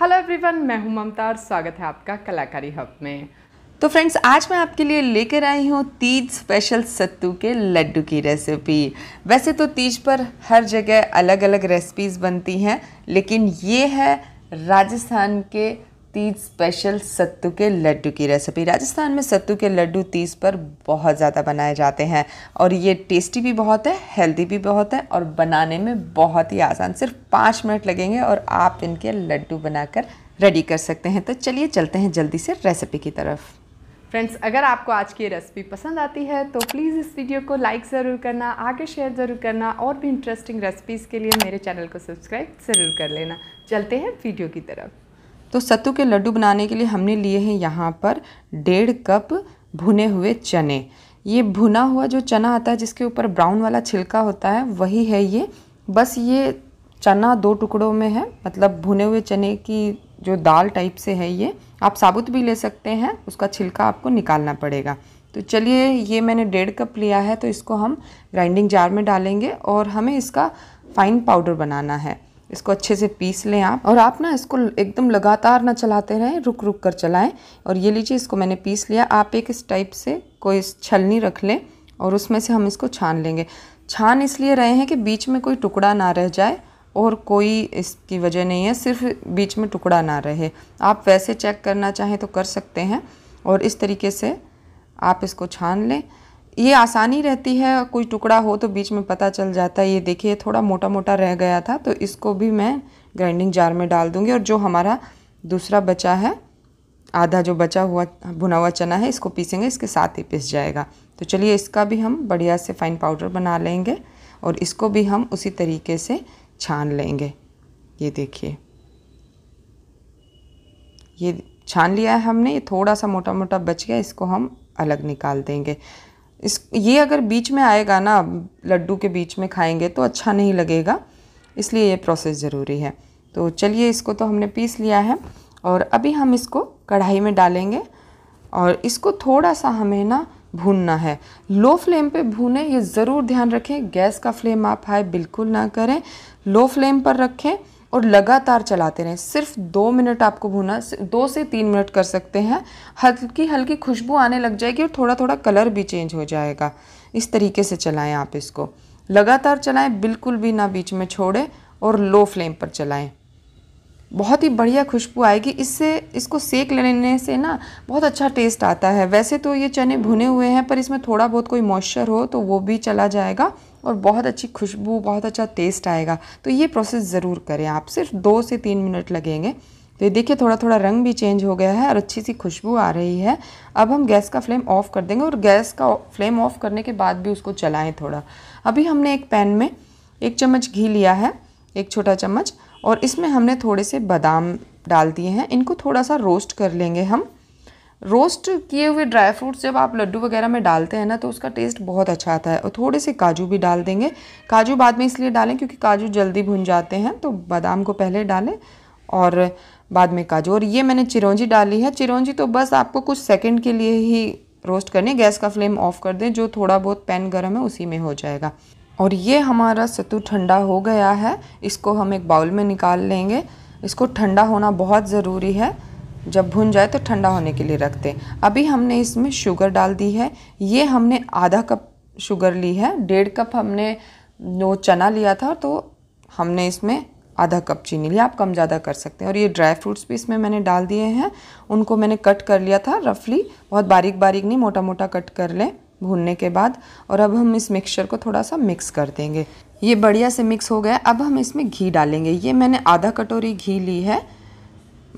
hello everyone मैं हूं ममता और स्वागत है आपका कलाकारी हब में तो फ्रेंड्स आज मैं आपके लिए लेकर आई हूँ तीज स्पेशल सत्तू के लड्डू की रेसिपी वैसे तो तीज पर हर जगह अलग अलग रेसिपीज़ बनती हैं लेकिन ये है राजस्थान के तीज स्पेशल सत्तू के लड्डू की रेसिपी राजस्थान में सत्तू के लड्डू तीज पर बहुत ज़्यादा बनाए जाते हैं और ये टेस्टी भी बहुत है हेल्दी भी बहुत है और बनाने में बहुत ही आसान सिर्फ पाँच मिनट लगेंगे और आप इनके लड्डू बनाकर रेडी कर सकते हैं तो चलिए चलते हैं जल्दी से रेसिपी की तरफ फ्रेंड्स अगर आपको आज की रेसिपी पसंद आती है तो प्लीज़ इस वीडियो को लाइक ज़रूर करना आगे शेयर ज़रूर करना और भी इंटरेस्टिंग रेसिपीज़ के लिए मेरे चैनल को सब्सक्राइब ज़रूर कर लेना चलते हैं वीडियो की तरफ तो सत्तू के लड्डू बनाने के लिए हमने लिए हैं यहाँ पर डेढ़ कप भुने हुए चने ये भुना हुआ जो चना आता है जिसके ऊपर ब्राउन वाला छिलका होता है वही है ये बस ये चना दो टुकड़ों में है मतलब भुने हुए चने की जो दाल टाइप से है ये आप साबुत भी ले सकते हैं उसका छिलका आपको निकालना पड़ेगा तो चलिए ये मैंने डेढ़ कप लिया है तो इसको हम ग्राइंडिंग जार में डालेंगे और हमें इसका फ़ाइन पाउडर बनाना है इसको अच्छे से पीस लें आप और आप ना इसको एकदम लगातार ना चलाते रहें रुक रुक कर चलाएं और ये लीजिए इसको मैंने पीस लिया आप एक इस टाइप से कोई छलनी रख लें और उसमें से हम इसको छान लेंगे छान इसलिए रहे हैं कि बीच में कोई टुकड़ा ना रह जाए और कोई इसकी वजह नहीं है सिर्फ बीच में टुकड़ा ना रहे आप वैसे चेक करना चाहें तो कर सकते हैं और इस तरीके से आप इसको छान लें ये आसानी रहती है कोई टुकड़ा हो तो बीच में पता चल जाता है ये देखिए थोड़ा मोटा मोटा रह गया था तो इसको भी मैं ग्राइंडिंग जार में डाल दूँगी और जो हमारा दूसरा बचा है आधा जो बचा हुआ भुना हुआ चना है इसको पीसेंगे इसके साथ ही पिस जाएगा तो चलिए इसका भी हम बढ़िया से फाइन पाउडर बना लेंगे और इसको भी हम उसी तरीके से छान लेंगे ये देखिए ये छान लिया है हमने ये थोड़ा सा मोटा मोटा बच गया इसको हम अलग निकाल देंगे इस ये अगर बीच में आएगा ना लड्डू के बीच में खाएंगे तो अच्छा नहीं लगेगा इसलिए ये प्रोसेस ज़रूरी है तो चलिए इसको तो हमने पीस लिया है और अभी हम इसको कढ़ाई में डालेंगे और इसको थोड़ा सा हमें ना भूनना है लो फ्लेम पे भूने ये ज़रूर ध्यान रखें गैस का फ्लेम आप हाई बिल्कुल ना करें लो फ्लेम पर रखें और लगातार चलाते रहें सिर्फ दो मिनट आपको भूना दो से तीन मिनट कर सकते हैं हल्की हल्की खुशबू आने लग जाएगी और थोड़ा थोड़ा कलर भी चेंज हो जाएगा इस तरीके से चलाएं आप इसको लगातार चलाएं बिल्कुल भी ना बीच में छोड़ें और लो फ्लेम पर चलाएं बहुत ही बढ़िया खुशबू आएगी इससे इसको सेक लेने से ना बहुत अच्छा टेस्ट आता है वैसे तो ये चने भुने हुए हैं पर इसमें थोड़ा बहुत कोई मॉइस्चर हो तो वो भी चला जाएगा और बहुत अच्छी खुशबू बहुत अच्छा टेस्ट आएगा तो ये प्रोसेस ज़रूर करें आप सिर्फ दो से तीन मिनट लगेंगे तो ये देखिए थोड़ा थोड़ा रंग भी चेंज हो गया है और अच्छी सी खुशबू आ रही है अब हम गैस का फ्लेम ऑफ़ कर देंगे और गैस का फ्लेम ऑफ़ करने के बाद भी उसको चलाएँ थोड़ा अभी हमने एक पैन में एक चम्मच घी लिया है एक छोटा चम्मच और इसमें हमने थोड़े से बादाम डाल दिए हैं इनको थोड़ा सा रोस्ट कर लेंगे हम रोस्ट किए हुए ड्राई फ्रूट्स जब आप लड्डू वगैरह में डालते हैं ना तो उसका टेस्ट बहुत अच्छा आता है और थोड़े से काजू भी डाल देंगे काजू बाद में इसलिए डालें क्योंकि काजू जल्दी भुन जाते हैं तो बादाम को पहले डालें और बाद में काजू और ये मैंने चिरौंजी डाली है चिरौंजी तो बस आपको कुछ सेकेंड के लिए ही रोस्ट करनी गैस का फ्लेम ऑफ कर दें जो थोड़ा बहुत पैन गर्म है उसी में हो जाएगा और ये हमारा सत्तू ठंडा हो गया है इसको हम एक बाउल में निकाल लेंगे इसको ठंडा होना बहुत ज़रूरी है जब भुन जाए तो ठंडा होने के लिए रखते हैं अभी हमने इसमें शुगर डाल दी है ये हमने आधा कप शुगर ली है डेढ़ कप हमने वो चना लिया था तो हमने इसमें आधा कप चीनी लिया आप कम ज़्यादा कर सकते हैं और ये ड्राई फ्रूट्स भी इसमें मैंने डाल दिए हैं उनको मैंने कट कर लिया था रफली बहुत बारीक बारीक नहीं मोटा मोटा कट कर लें भूनने के बाद और अब हम इस मिक्सचर को थोड़ा सा मिक्स कर देंगे ये बढ़िया से मिक्स हो गया अब हम इसमें घी डालेंगे ये मैंने आधा कटोरी घी ली है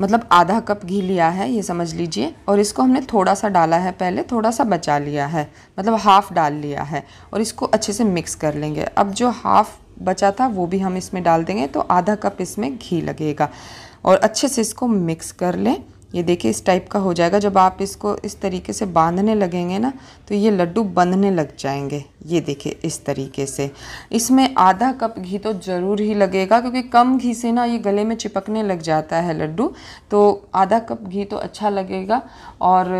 मतलब आधा कप घी लिया है ये समझ लीजिए और इसको हमने थोड़ा सा डाला है पहले थोड़ा सा बचा लिया है मतलब हाफ़ डाल लिया है और इसको अच्छे से मिक्स कर लेंगे अब जो हाफ़ बचा था वो भी हम इसमें डाल देंगे तो आधा कप इसमें घी लगेगा और अच्छे से इसको मिक्स कर लें ये देखिए इस टाइप का हो जाएगा जब आप इसको इस तरीके से बांधने लगेंगे ना तो ये लड्डू बंधने लग जाएंगे ये देखिए इस तरीके से इसमें आधा कप घी तो ज़रूर ही लगेगा क्योंकि कम घी से ना ये गले में चिपकने लग जाता है लड्डू तो आधा कप घी तो अच्छा लगेगा और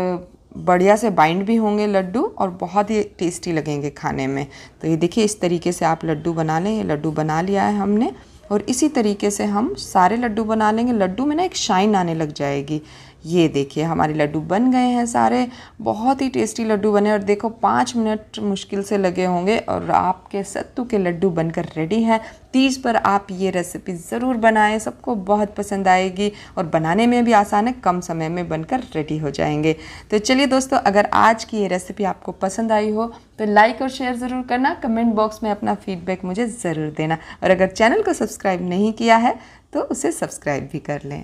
बढ़िया से बाइंड भी होंगे लड्डू और बहुत ही टेस्टी लगेंगे खाने में तो ये देखिए इस तरीके से आप लड्डू बना लें ये लड्डू बना लिया है हमने और इसी तरीके से हम सारे लड्डू बना लेंगे लड्डू में ना एक शाइन आने लग जाएगी ये देखिए हमारे लड्डू बन गए हैं सारे बहुत ही टेस्टी लड्डू बने और देखो पाँच मिनट मुश्किल से लगे होंगे और आपके सत्तू के लड्डू बनकर रेडी हैं तीज पर आप ये रेसिपी ज़रूर बनाएं सबको बहुत पसंद आएगी और बनाने में भी आसान है कम समय में बनकर रेडी हो जाएंगे तो चलिए दोस्तों अगर आज की ये रेसिपी आपको पसंद आई हो तो लाइक और शेयर ज़रूर करना कमेंट बॉक्स में अपना फीडबैक मुझे ज़रूर देना और अगर चैनल को सब्सक्राइब नहीं किया है तो उसे सब्सक्राइब भी कर लें